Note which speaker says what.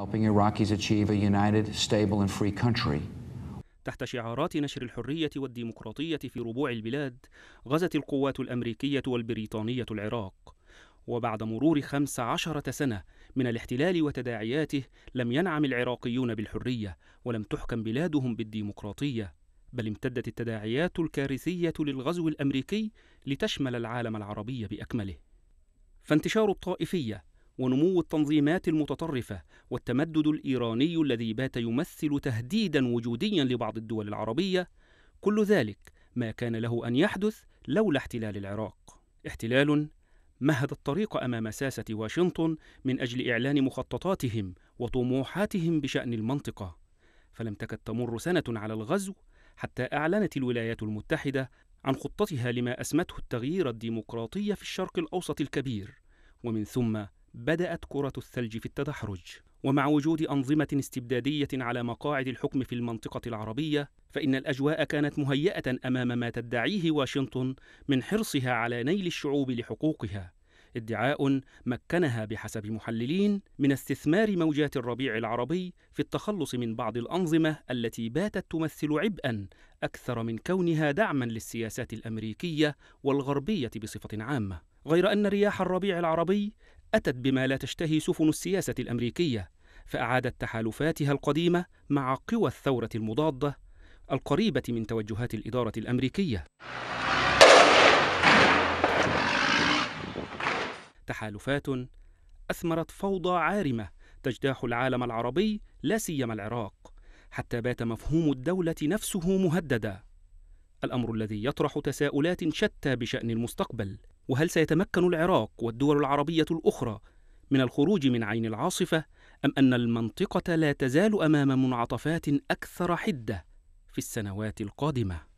Speaker 1: helping Iraqis achieve a united, stable and free country. تحت شعارات نشر الحرية والديمقراطية في ربوع البلاد غزت القوات الأمريكية والبريطانية العراق وبعد مرور خمس عشرة سنة من الاحتلال وتداعياته لم ينعم العراقيون بالحرية ولم تحكم بلادهم بالديمقراطية بل امتدت التداعيات الكارثية للغزو الأمريكي لتشمل العالم العربي بأكمله فانتشار الطائفية ونمو التنظيمات المتطرفة والتمدد الإيراني الذي بات يمثل تهديدا وجوديا لبعض الدول العربية كل ذلك ما كان له أن يحدث لولا احتلال العراق احتلال مهد الطريق أمام ساسة واشنطن من أجل إعلان مخططاتهم وطموحاتهم بشأن المنطقة فلم تكد تمر سنة على الغزو حتى أعلنت الولايات المتحدة عن خطتها لما أسمته التغيير الديمقراطي في الشرق الأوسط الكبير ومن ثم بدأت كرة الثلج في التدحرج ومع وجود أنظمة استبدادية على مقاعد الحكم في المنطقة العربية فإن الأجواء كانت مهيئة أمام ما تدعيه واشنطن من حرصها على نيل الشعوب لحقوقها ادعاء مكنها بحسب محللين من استثمار موجات الربيع العربي في التخلص من بعض الأنظمة التي باتت تمثل عبئا أكثر من كونها دعما للسياسات الأمريكية والغربية بصفة عامة غير أن رياح الربيع العربي أتت بما لا تشتهي سفن السياسة الأمريكية فأعادت تحالفاتها القديمة مع قوى الثورة المضادة القريبة من توجهات الإدارة الأمريكية تحالفات أثمرت فوضى عارمة تجتاح العالم العربي لا سيما العراق حتى بات مفهوم الدولة نفسه مهددا الأمر الذي يطرح تساؤلات شتى بشأن المستقبل وهل سيتمكن العراق والدول العربية الأخرى من الخروج من عين العاصفة أم أن المنطقة لا تزال أمام منعطفات أكثر حدة في السنوات القادمة؟